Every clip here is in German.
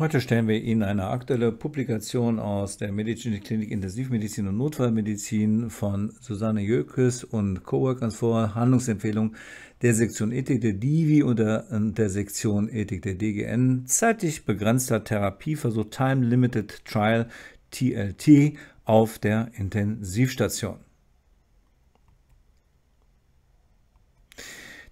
Heute stellen wir Ihnen eine aktuelle Publikation aus der Medizinischen Klinik Intensivmedizin und Notfallmedizin von Susanne Jökes und Coworkers vor, Handlungsempfehlung der Sektion Ethik der Divi und der Sektion Ethik der DGN, zeitlich begrenzter Therapieversuch Time Limited Trial TLT auf der Intensivstation.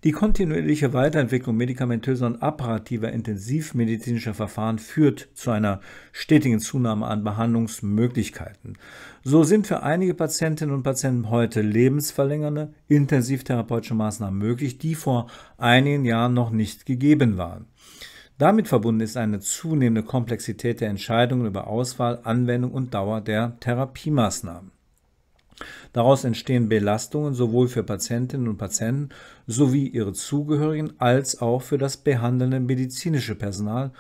Die kontinuierliche Weiterentwicklung medikamentöser und apparativer intensivmedizinischer Verfahren führt zu einer stetigen Zunahme an Behandlungsmöglichkeiten. So sind für einige Patientinnen und Patienten heute lebensverlängernde, intensivtherapeutische Maßnahmen möglich, die vor einigen Jahren noch nicht gegeben waren. Damit verbunden ist eine zunehmende Komplexität der Entscheidungen über Auswahl, Anwendung und Dauer der Therapiemaßnahmen. Daraus entstehen Belastungen sowohl für Patientinnen und Patienten sowie ihre Zugehörigen als auch für das behandelnde medizinische Personal,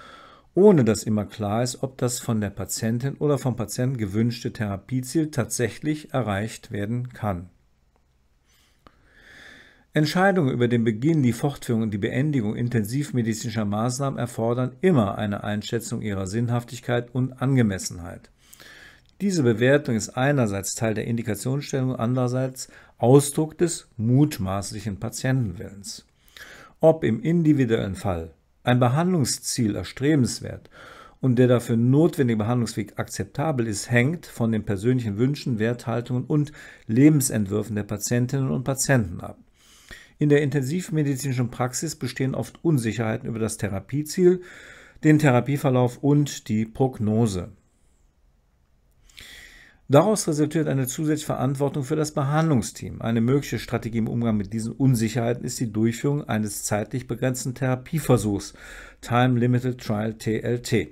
ohne dass immer klar ist, ob das von der Patientin oder vom Patienten gewünschte Therapieziel tatsächlich erreicht werden kann. Entscheidungen über den Beginn, die Fortführung und die Beendigung intensivmedizinischer Maßnahmen erfordern immer eine Einschätzung ihrer Sinnhaftigkeit und Angemessenheit. Diese Bewertung ist einerseits Teil der Indikationsstellung, andererseits Ausdruck des mutmaßlichen Patientenwillens. Ob im individuellen Fall ein Behandlungsziel erstrebenswert und der dafür notwendige Behandlungsweg akzeptabel ist, hängt von den persönlichen Wünschen, Werthaltungen und Lebensentwürfen der Patientinnen und Patienten ab. In der intensivmedizinischen Praxis bestehen oft Unsicherheiten über das Therapieziel, den Therapieverlauf und die Prognose. Daraus resultiert eine zusätzliche Verantwortung für das Behandlungsteam. Eine mögliche Strategie im Umgang mit diesen Unsicherheiten ist die Durchführung eines zeitlich begrenzten Therapieversuchs, Time Limited Trial TLT.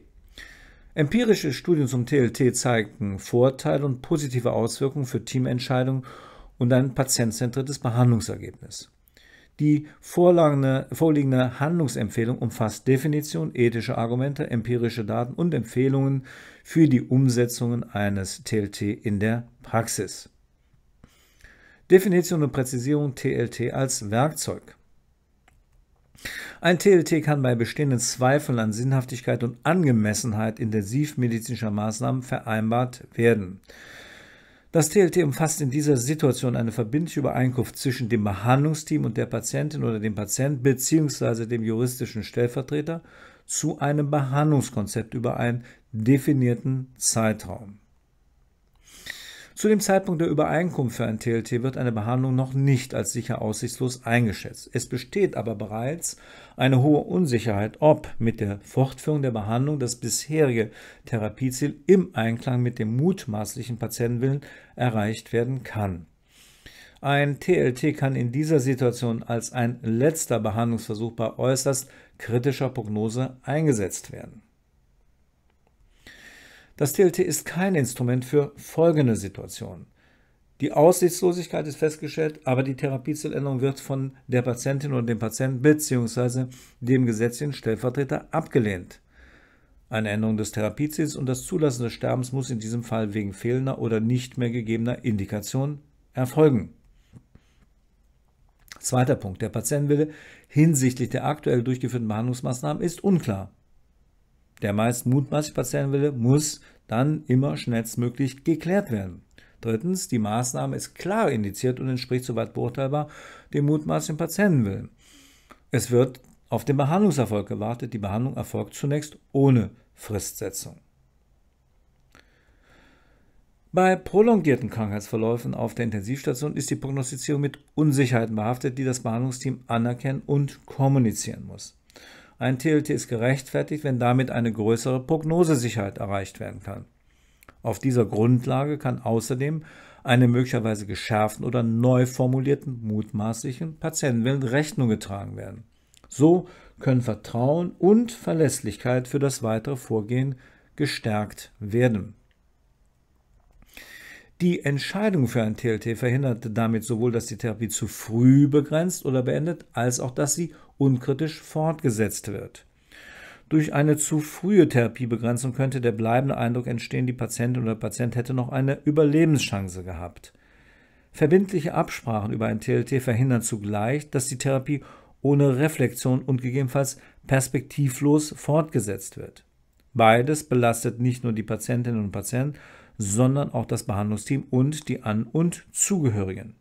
Empirische Studien zum TLT zeigten Vorteile und positive Auswirkungen für Teamentscheidungen und ein patientzentriertes Behandlungsergebnis. Die vorliegende Handlungsempfehlung umfasst Definition, ethische Argumente, empirische Daten und Empfehlungen für die Umsetzungen eines TLT in der Praxis. Definition und Präzisierung TLT als Werkzeug. Ein TLT kann bei bestehenden Zweifeln an Sinnhaftigkeit und Angemessenheit intensivmedizinischer Maßnahmen vereinbart werden. Das TLT umfasst in dieser Situation eine verbindliche Übereinkunft zwischen dem Behandlungsteam und der Patientin oder dem Patienten bzw. dem juristischen Stellvertreter zu einem Behandlungskonzept über einen definierten Zeitraum. Zu dem Zeitpunkt der Übereinkunft für ein TLT wird eine Behandlung noch nicht als sicher aussichtslos eingeschätzt. Es besteht aber bereits eine hohe Unsicherheit, ob mit der Fortführung der Behandlung das bisherige Therapieziel im Einklang mit dem mutmaßlichen Patientenwillen erreicht werden kann. Ein TLT kann in dieser Situation als ein letzter Behandlungsversuch bei äußerst kritischer Prognose eingesetzt werden. Das TLT ist kein Instrument für folgende Situationen. Die Aussichtslosigkeit ist festgestellt, aber die Therapiezieländerung wird von der Patientin oder dem Patienten bzw. dem gesetzlichen Stellvertreter abgelehnt. Eine Änderung des Therapieziels und das Zulassen des Sterbens muss in diesem Fall wegen fehlender oder nicht mehr gegebener Indikation erfolgen. Zweiter Punkt. Der Patientenwille hinsichtlich der aktuell durchgeführten Behandlungsmaßnahmen ist unklar der meist mutmaßlich passieren will, muss dann immer schnellstmöglich geklärt werden. Drittens, die Maßnahme ist klar indiziert und entspricht soweit beurteilbar dem mutmaßlichen Patientenwillen. Es wird auf den Behandlungserfolg gewartet. Die Behandlung erfolgt zunächst ohne Fristsetzung. Bei prolongierten Krankheitsverläufen auf der Intensivstation ist die Prognostizierung mit Unsicherheiten behaftet, die das Behandlungsteam anerkennen und kommunizieren muss. Ein TLT ist gerechtfertigt, wenn damit eine größere Prognosesicherheit erreicht werden kann. Auf dieser Grundlage kann außerdem einem möglicherweise geschärften oder neu formulierten mutmaßlichen Patientenwillen Rechnung getragen werden. So können Vertrauen und Verlässlichkeit für das weitere Vorgehen gestärkt werden. Die Entscheidung für ein TLT verhindert damit sowohl, dass die Therapie zu früh begrenzt oder beendet, als auch, dass sie unkritisch fortgesetzt wird. Durch eine zu frühe Therapiebegrenzung könnte der bleibende Eindruck entstehen, die Patientin oder der Patient hätte noch eine Überlebenschance gehabt. Verbindliche Absprachen über ein TLT verhindern zugleich, dass die Therapie ohne Reflexion und gegebenenfalls perspektivlos fortgesetzt wird. Beides belastet nicht nur die Patientinnen und Patienten, sondern auch das Behandlungsteam und die An- und Zugehörigen.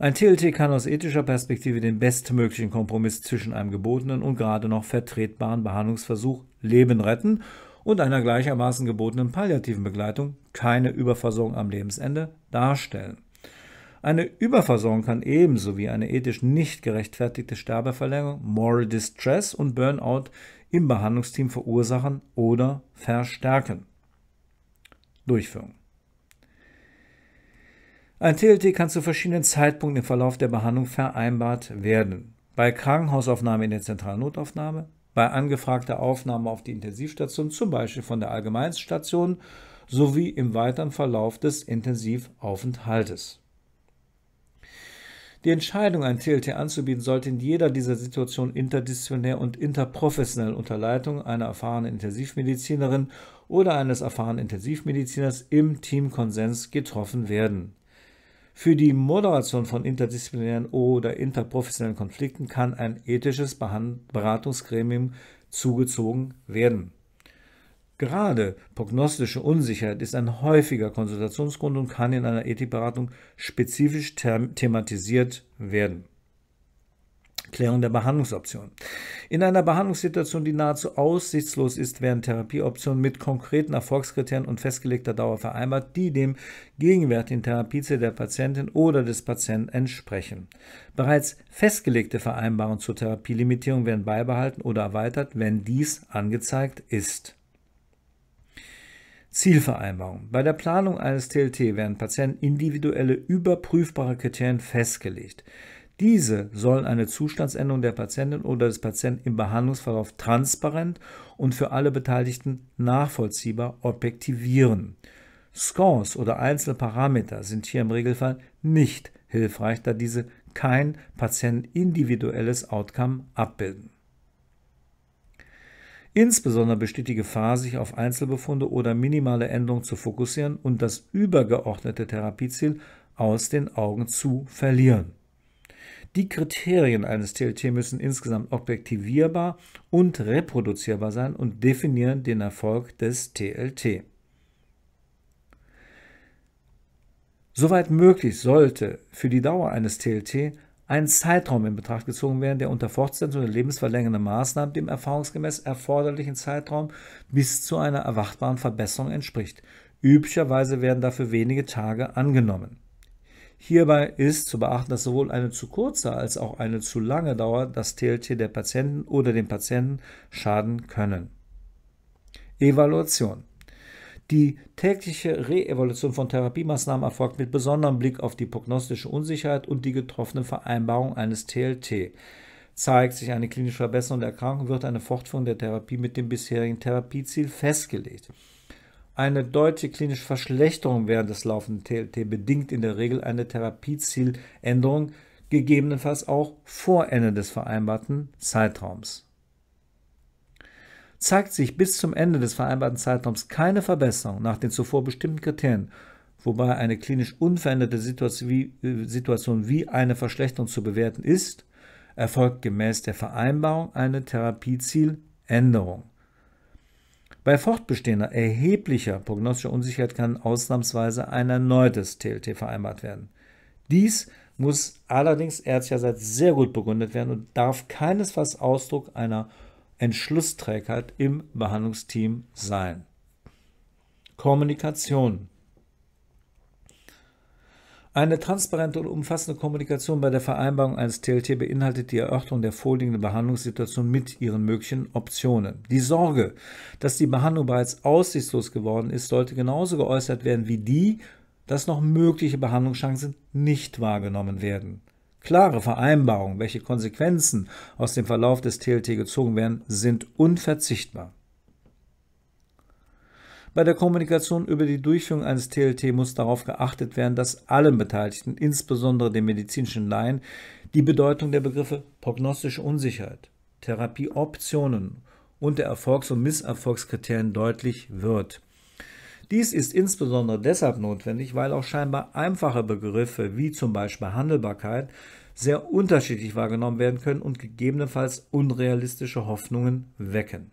Ein TLT kann aus ethischer Perspektive den bestmöglichen Kompromiss zwischen einem gebotenen und gerade noch vertretbaren Behandlungsversuch Leben retten und einer gleichermaßen gebotenen palliativen Begleitung keine Überversorgung am Lebensende darstellen. Eine Überversorgung kann ebenso wie eine ethisch nicht gerechtfertigte Sterbeverlängerung Moral Distress und Burnout im Behandlungsteam verursachen oder verstärken. Durchführung. Ein TLT kann zu verschiedenen Zeitpunkten im Verlauf der Behandlung vereinbart werden. Bei Krankenhausaufnahme in der zentralen Notaufnahme, bei angefragter Aufnahme auf die Intensivstation, zum Beispiel von der Allgemeinstation, sowie im weiteren Verlauf des Intensivaufenthaltes. Die Entscheidung, ein TLT anzubieten, sollte in jeder dieser Situationen interdisziplinär und interprofessionell unter Leitung einer erfahrenen Intensivmedizinerin oder eines erfahrenen Intensivmediziners im Teamkonsens getroffen werden. Für die Moderation von interdisziplinären oder interprofessionellen Konflikten kann ein ethisches Beratungsgremium zugezogen werden. Gerade prognostische Unsicherheit ist ein häufiger Konsultationsgrund und kann in einer Ethikberatung spezifisch thematisiert werden. Klärung der Behandlungsoptionen. In einer Behandlungssituation, die nahezu aussichtslos ist, werden Therapieoptionen mit konkreten Erfolgskriterien und festgelegter Dauer vereinbart, die dem gegenwärtigen Therapieziel der Patientin oder des Patienten entsprechen. Bereits festgelegte Vereinbarungen zur Therapielimitierung werden beibehalten oder erweitert, wenn dies angezeigt ist. Zielvereinbarung. Bei der Planung eines TLT werden Patienten individuelle überprüfbare Kriterien festgelegt. Diese sollen eine Zustandsänderung der Patientin oder des Patienten im Behandlungsverlauf transparent und für alle Beteiligten nachvollziehbar objektivieren. Scores oder Einzelparameter sind hier im Regelfall nicht hilfreich, da diese kein patientindividuelles Outcome abbilden. Insbesondere besteht die Gefahr, sich auf Einzelbefunde oder minimale Änderungen zu fokussieren und das übergeordnete Therapieziel aus den Augen zu verlieren. Die Kriterien eines TLT müssen insgesamt objektivierbar und reproduzierbar sein und definieren den Erfolg des TLT. Soweit möglich sollte für die Dauer eines TLT ein Zeitraum in Betracht gezogen werden, der unter Fortsetzung der lebensverlängernden Maßnahmen dem erfahrungsgemäß erforderlichen Zeitraum bis zu einer erwartbaren Verbesserung entspricht. Üblicherweise werden dafür wenige Tage angenommen. Hierbei ist zu beachten, dass sowohl eine zu kurze als auch eine zu lange Dauer das TLT der Patienten oder dem Patienten schaden können. Evaluation. Die tägliche Reevaluation von Therapiemaßnahmen erfolgt mit besonderem Blick auf die prognostische Unsicherheit und die getroffene Vereinbarung eines TLT. Zeigt sich eine klinische Verbesserung der Erkrankung, wird eine Fortführung der Therapie mit dem bisherigen Therapieziel festgelegt. Eine deutliche klinische Verschlechterung während des laufenden TLT bedingt in der Regel eine Therapiezieländerung, gegebenenfalls auch vor Ende des vereinbarten Zeitraums. Zeigt sich bis zum Ende des vereinbarten Zeitraums keine Verbesserung nach den zuvor bestimmten Kriterien, wobei eine klinisch unveränderte äh, Situation wie eine Verschlechterung zu bewerten ist, erfolgt gemäß der Vereinbarung eine Therapiezieländerung. Bei fortbestehender erheblicher prognostischer Unsicherheit kann ausnahmsweise ein erneutes TLT vereinbart werden. Dies muss allerdings ärztlicherseits sehr gut begründet werden und darf keinesfalls Ausdruck einer Entschlussträgheit im Behandlungsteam sein. Kommunikation. Eine transparente und umfassende Kommunikation bei der Vereinbarung eines TLT beinhaltet die Erörterung der vorliegenden Behandlungssituation mit ihren möglichen Optionen. Die Sorge, dass die Behandlung bereits aussichtslos geworden ist, sollte genauso geäußert werden wie die, dass noch mögliche Behandlungschancen nicht wahrgenommen werden. Klare Vereinbarungen, welche Konsequenzen aus dem Verlauf des TLT gezogen werden, sind unverzichtbar. Bei der Kommunikation über die Durchführung eines TLT muss darauf geachtet werden, dass allen Beteiligten, insbesondere dem medizinischen Laien, die Bedeutung der Begriffe prognostische Unsicherheit, Therapieoptionen und der Erfolgs- und Misserfolgskriterien deutlich wird. Dies ist insbesondere deshalb notwendig, weil auch scheinbar einfache Begriffe wie zum Beispiel Handelbarkeit sehr unterschiedlich wahrgenommen werden können und gegebenenfalls unrealistische Hoffnungen wecken.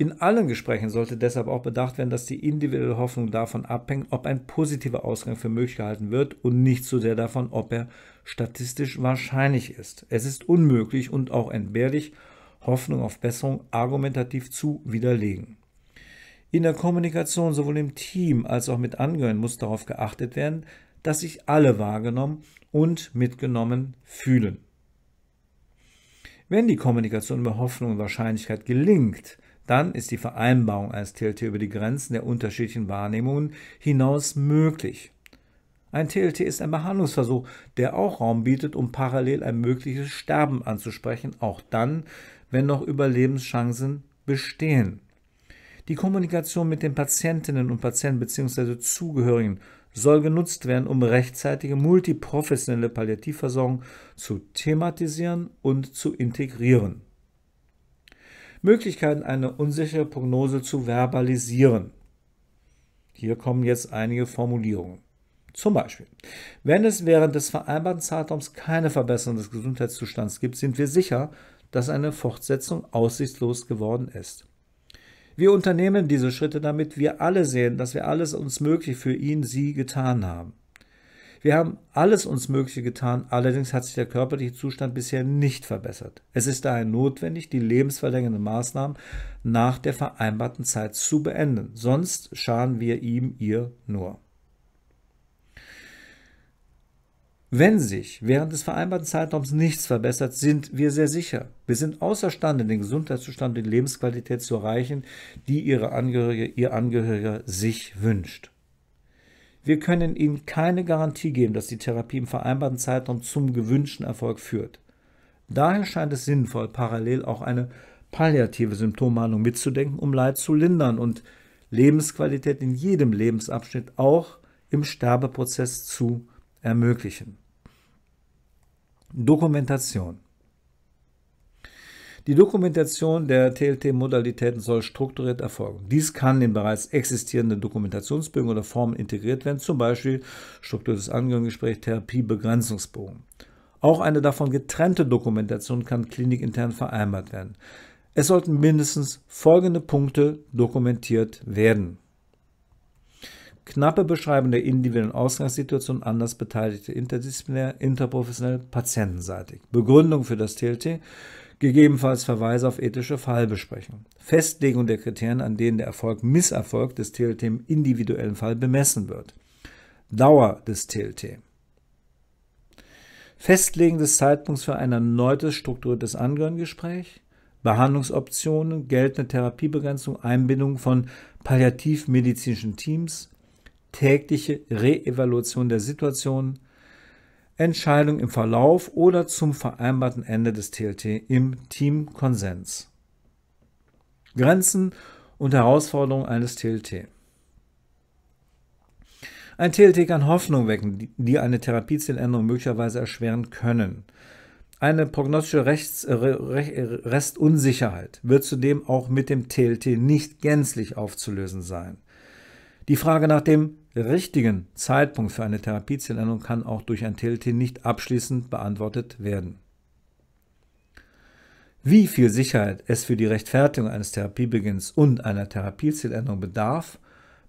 In allen Gesprächen sollte deshalb auch bedacht werden, dass die individuelle Hoffnung davon abhängt, ob ein positiver Ausgang für möglich gehalten wird und nicht so sehr davon, ob er statistisch wahrscheinlich ist. Es ist unmöglich und auch entbehrlich, Hoffnung auf Besserung argumentativ zu widerlegen. In der Kommunikation sowohl im Team als auch mit Angehörigen muss darauf geachtet werden, dass sich alle wahrgenommen und mitgenommen fühlen. Wenn die Kommunikation über Hoffnung und Wahrscheinlichkeit gelingt, dann ist die Vereinbarung eines TLT über die Grenzen der unterschiedlichen Wahrnehmungen hinaus möglich. Ein TLT ist ein Behandlungsversuch, der auch Raum bietet, um parallel ein mögliches Sterben anzusprechen, auch dann, wenn noch Überlebenschancen bestehen. Die Kommunikation mit den Patientinnen und Patienten bzw. Zugehörigen soll genutzt werden, um rechtzeitige multiprofessionelle Palliativversorgung zu thematisieren und zu integrieren. Möglichkeiten, eine unsichere Prognose zu verbalisieren. Hier kommen jetzt einige Formulierungen. Zum Beispiel, wenn es während des vereinbarten Zeitraums keine Verbesserung des Gesundheitszustands gibt, sind wir sicher, dass eine Fortsetzung aussichtslos geworden ist. Wir unternehmen diese Schritte, damit wir alle sehen, dass wir alles uns möglich für ihn, sie getan haben. Wir haben alles uns Mögliche getan, allerdings hat sich der körperliche Zustand bisher nicht verbessert. Es ist daher notwendig, die lebensverlängernden Maßnahmen nach der vereinbarten Zeit zu beenden, sonst schaden wir ihm, ihr nur. Wenn sich während des vereinbarten Zeitraums nichts verbessert, sind wir sehr sicher. Wir sind außerstande, den Gesundheitszustand und die Lebensqualität zu erreichen, die ihre Angehörige, ihr Angehöriger sich wünscht. Wir können Ihnen keine Garantie geben, dass die Therapie im vereinbarten Zeitraum zum gewünschten Erfolg führt. Daher scheint es sinnvoll, parallel auch eine palliative Symptombehandlung mitzudenken, um Leid zu lindern und Lebensqualität in jedem Lebensabschnitt, auch im Sterbeprozess, zu ermöglichen. Dokumentation. Die Dokumentation der TLT-Modalitäten soll strukturiert erfolgen. Dies kann in bereits existierenden Dokumentationsbögen oder Formen integriert werden, zum Beispiel strukturiertes Angehörigengespräch, Therapie, Begrenzungsbogen. Auch eine davon getrennte Dokumentation kann klinikintern vereinbart werden. Es sollten mindestens folgende Punkte dokumentiert werden. Knappe Beschreibung der individuellen Ausgangssituation anders Beteiligte interdisziplinär, interprofessionell, patientenseitig. Begründung für das TLT gegebenenfalls Verweise auf ethische Fallbesprechung, Festlegung der Kriterien, an denen der Erfolg, Misserfolg des TLT im individuellen Fall bemessen wird, Dauer des TLT, Festlegen des Zeitpunkts für ein erneutes strukturiertes Angehörigengespräch, Behandlungsoptionen, geltende Therapiebegrenzung, Einbindung von palliativmedizinischen Teams, tägliche Reevaluation der Situation, Entscheidung im Verlauf oder zum vereinbarten Ende des TLT im Teamkonsens. Grenzen und Herausforderungen eines TLT. Ein TLT kann Hoffnung wecken, die eine Therapiezieländerung möglicherweise erschweren können. Eine prognostische Rechts, Restunsicherheit wird zudem auch mit dem TLT nicht gänzlich aufzulösen sein. Die Frage nach dem richtigen Zeitpunkt für eine Therapiezieländerung kann auch durch ein TLT nicht abschließend beantwortet werden. Wie viel Sicherheit es für die Rechtfertigung eines Therapiebeginns und einer Therapiezieländerung bedarf,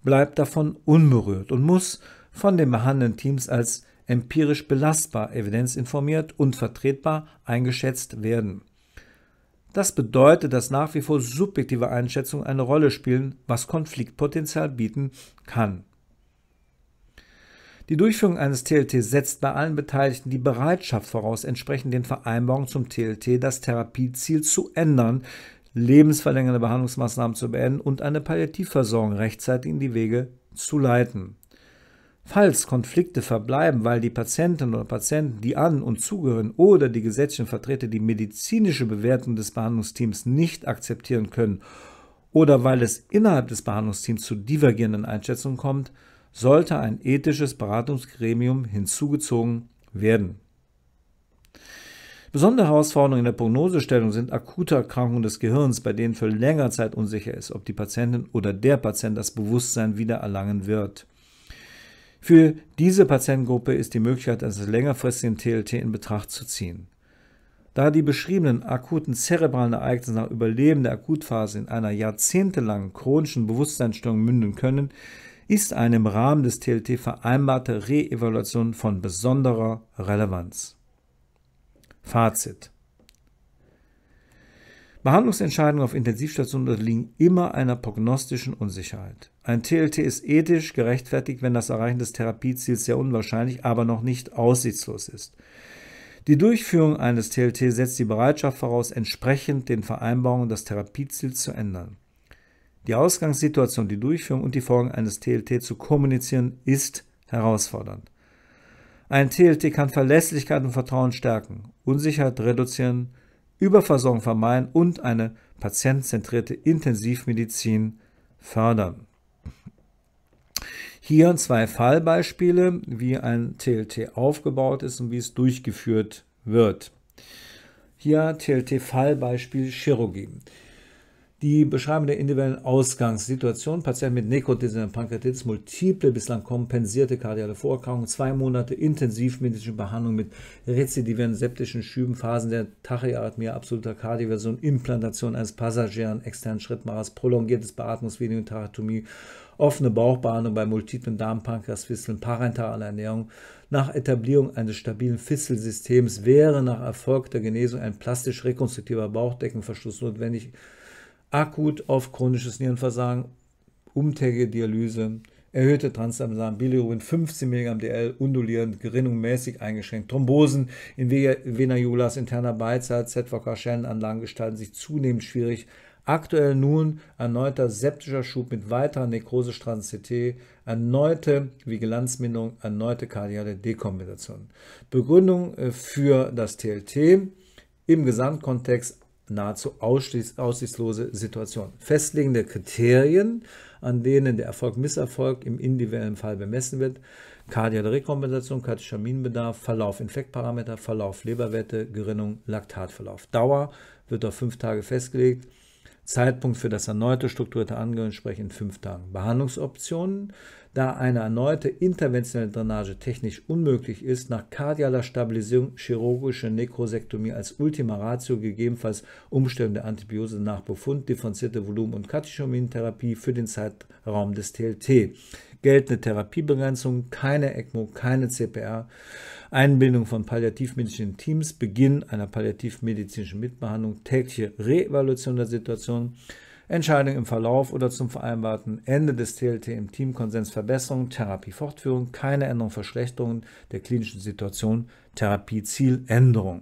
bleibt davon unberührt und muss von den behandelnden Teams als empirisch belastbar, evidenzinformiert und vertretbar eingeschätzt werden. Das bedeutet, dass nach wie vor subjektive Einschätzungen eine Rolle spielen, was Konfliktpotenzial bieten kann. Die Durchführung eines TLT setzt bei allen Beteiligten die Bereitschaft voraus, entsprechend den Vereinbarungen zum TLT das Therapieziel zu ändern, lebensverlängernde Behandlungsmaßnahmen zu beenden und eine Palliativversorgung rechtzeitig in die Wege zu leiten. Falls Konflikte verbleiben, weil die Patientinnen oder Patienten, die an und zugehören oder die gesetzlichen Vertreter die medizinische Bewertung des Behandlungsteams nicht akzeptieren können oder weil es innerhalb des Behandlungsteams zu divergierenden Einschätzungen kommt, sollte ein ethisches Beratungsgremium hinzugezogen werden. Besondere Herausforderungen in der Prognosestellung sind akute Erkrankungen des Gehirns, bei denen für längere Zeit unsicher ist, ob die Patientin oder der Patient das Bewusstsein wieder erlangen wird. Für diese Patientengruppe ist die Möglichkeit eines längerfristigen TLT in Betracht zu ziehen. Da die beschriebenen akuten zerebralen Ereignisse nach Überleben der Akutphase in einer jahrzehntelangen chronischen Bewusstseinsstörung münden können, ist eine im Rahmen des TLT vereinbarte Re-Evaluation von besonderer Relevanz. Fazit. Behandlungsentscheidungen auf Intensivstationen unterliegen immer einer prognostischen Unsicherheit. Ein TLT ist ethisch gerechtfertigt, wenn das Erreichen des Therapieziels sehr unwahrscheinlich, aber noch nicht aussichtslos ist. Die Durchführung eines TLT setzt die Bereitschaft voraus, entsprechend den Vereinbarungen das Therapieziel zu ändern. Die Ausgangssituation, die Durchführung und die Folgen eines TLT zu kommunizieren, ist herausfordernd. Ein TLT kann Verlässlichkeit und Vertrauen stärken, Unsicherheit reduzieren, Überversorgung vermeiden und eine patientenzentrierte Intensivmedizin fördern. Hier zwei Fallbeispiele, wie ein TLT aufgebaut ist und wie es durchgeführt wird. Hier TLT-Fallbeispiel Chirurgie. Die Beschreibung der individuellen Ausgangssituation. Patienten mit und Pankreatitis multiple, bislang kompensierte kardiale Vorerkrankungen, zwei Monate intensivmedizinische Behandlung mit rezidivierenden septischen Schüben, Phasen der Tachyarrhythmie, absoluter Kardioversion, Implantation eines passagieren externen Schrittmachers, prolongiertes Beatmungsvideo, und Taratomie, offene Bauchbehandlung bei multiplen Darmpankreasfisteln, parentale Ernährung. Nach Etablierung eines stabilen Fistelsystems wäre nach erfolgter Genesung ein plastisch rekonstruktiver Bauchdeckenverschluss notwendig akut auf chronisches Nierenversagen, umtägige Dialyse, erhöhte Transaminase, Bilirubin 15 mg DL, undulierend, Gerinnung mäßig eingeschränkt, Thrombosen in Vena Jugulas interner Beizahlt, ZVK, Schellen-Anlagen gestalten sich zunehmend schwierig. Aktuell nun erneuter septischer Schub mit weiterer Nekrose CT, erneute Vigilanzminderung, erneute kardiale Dekombination. Begründung äh, für das TLT im Gesamtkontext nahezu aussichtslose Situation. Festlegen der Kriterien, an denen der Erfolg-Misserfolg im individuellen Fall bemessen wird, kardiale Rekompensation, Katechaminbedarf, Verlauf Infektparameter, Verlauf Leberwerte, Gerinnung, Laktatverlauf. Dauer wird auf fünf Tage festgelegt. Zeitpunkt für das erneute strukturierte Angehören entsprechend fünf Tagen. Behandlungsoptionen da eine erneute interventionelle Drainage technisch unmöglich ist, nach kardialer Stabilisierung chirurgische Nekrosektomie als Ultima Ratio, gegebenenfalls Umstellung der Antibiose nach Befund, differenzierte Volumen- und Katechomintherapie für den Zeitraum des TLT. Geltende Therapiebegrenzung, keine ECMO, keine CPR, Einbindung von palliativmedizinischen Teams, Beginn einer palliativmedizinischen Mitbehandlung, tägliche Reevaluation der Situation, Entscheidung im Verlauf oder zum vereinbarten Ende des TLT im Teamkonsens Verbesserung, Therapiefortführung, keine Änderung, Verschlechterung der klinischen Situation, Therapiezieländerung.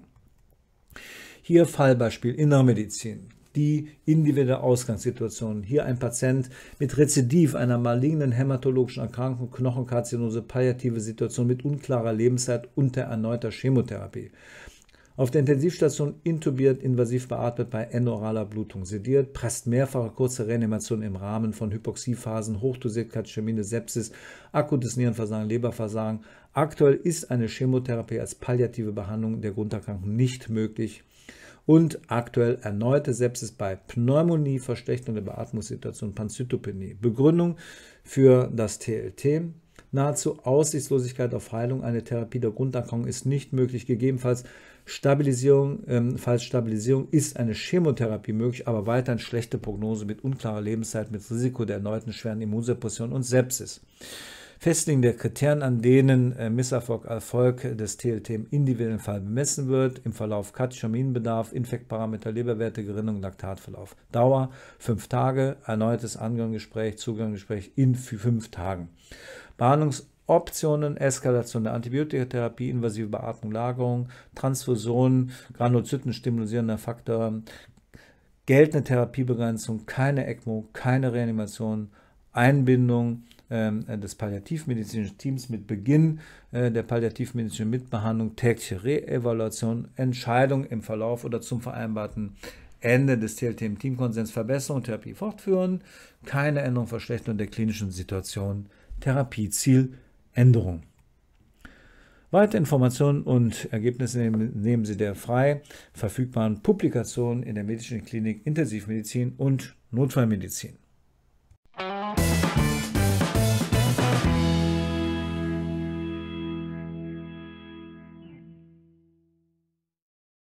Hier Fallbeispiel Innermedizin die individuelle Ausgangssituation. Hier ein Patient mit Rezidiv einer malignen hämatologischen Erkrankung, Knochenkarzinose, palliative Situation mit unklarer Lebenszeit unter erneuter Chemotherapie. Auf der Intensivstation intubiert, invasiv beatmet bei enoraler Blutung, sediert, presst mehrfache kurze Reanimation im Rahmen von Hypoxiephasen, hochdosiert Katechemine, Sepsis, akutes Nierenversagen, Leberversagen. Aktuell ist eine Chemotherapie als palliative Behandlung der Grunderkrankung nicht möglich und aktuell erneute Sepsis bei Pneumonie, Verstechtung der Beatmungssituation, Panzytopenie. Begründung für das TLT. Nahezu Aussichtslosigkeit auf Heilung. Eine Therapie der Grunderkrankung ist nicht möglich. Gegebenenfalls Stabilisierung, ähm, falls Stabilisierung ist eine Chemotherapie möglich, aber weiterhin schlechte Prognose mit unklarer Lebenszeit, mit Risiko der erneuten schweren Immunsuppression und Sepsis. Festlegen der Kriterien, an denen äh, Misserfolg Erfolg des TLT im individuellen Fall bemessen wird, im Verlauf Katechaminbedarf, Infektparameter, Leberwerte, Gerinnung, Laktatverlauf. Dauer fünf Tage, erneutes Angangsgespräch, Zugangsgespräch in fünf Tagen. Behandlungs- Optionen, Eskalation der Antibiotikatherapie, invasive Beatmung, Lagerung, Transfusion, Granulozyten, stimulierender Faktor, geltende Therapiebegrenzung, keine ECMO, keine Reanimation, Einbindung ähm, des palliativmedizinischen Teams mit Beginn äh, der palliativmedizinischen Mitbehandlung, tägliche Reevaluation, Entscheidung im Verlauf oder zum vereinbarten Ende des TLT im Teamkonsens, Verbesserung, Therapie fortführen, keine Änderung, Verschlechterung der klinischen Situation, Therapieziel Änderung. Weitere Informationen und Ergebnisse nehmen Sie der frei verfügbaren Publikation in der Medischen Klinik Intensivmedizin und Notfallmedizin.